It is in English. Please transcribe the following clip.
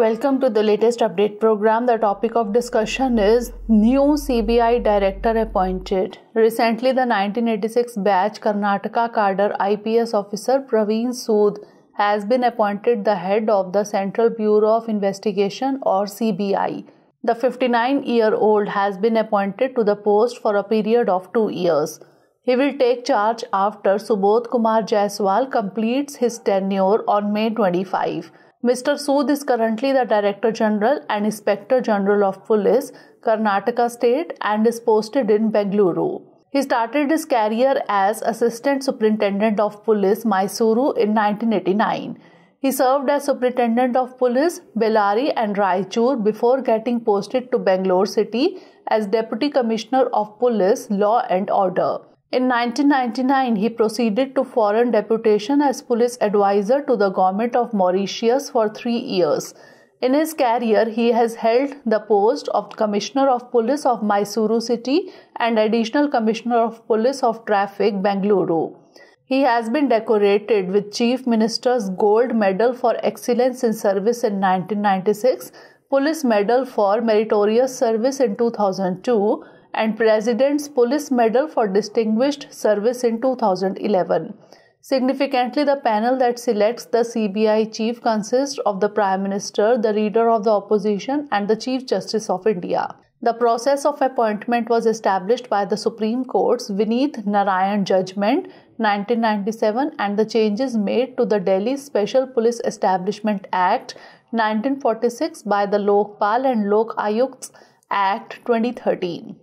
Welcome to the latest update program. The topic of discussion is new CBI director appointed. Recently, the 1986 batch Karnataka cadre IPS officer Praveen Sood has been appointed the head of the Central Bureau of Investigation or CBI. The 59 year old has been appointed to the post for a period of two years. He will take charge after Subodh Kumar Jaiswal completes his tenure on May 25. Mr. Sood is currently the Director General and Inspector General of Police, Karnataka State, and is posted in Bengaluru. He started his career as Assistant Superintendent of Police, Mysuru in 1989. He served as Superintendent of Police, Bellary and Raichur before getting posted to Bangalore City as Deputy Commissioner of Police, Law and Order. In 1999, he proceeded to foreign deputation as police advisor to the government of Mauritius for three years. In his career, he has held the post of Commissioner of Police of Mysuru City and Additional Commissioner of Police of Traffic, Bengaluru. He has been decorated with Chief Minister's Gold Medal for Excellence in Service in 1996, Police Medal for Meritorious Service in 2002, and President's Police Medal for Distinguished Service in 2011. Significantly, the panel that selects the CBI chief consists of the Prime Minister, the Leader of the Opposition, and the Chief Justice of India. The process of appointment was established by the Supreme Court's Vineet Narayan judgment 1997 and the changes made to the Delhi Special Police Establishment Act 1946 by the Lokpal and Lok Ayukts Act 2013.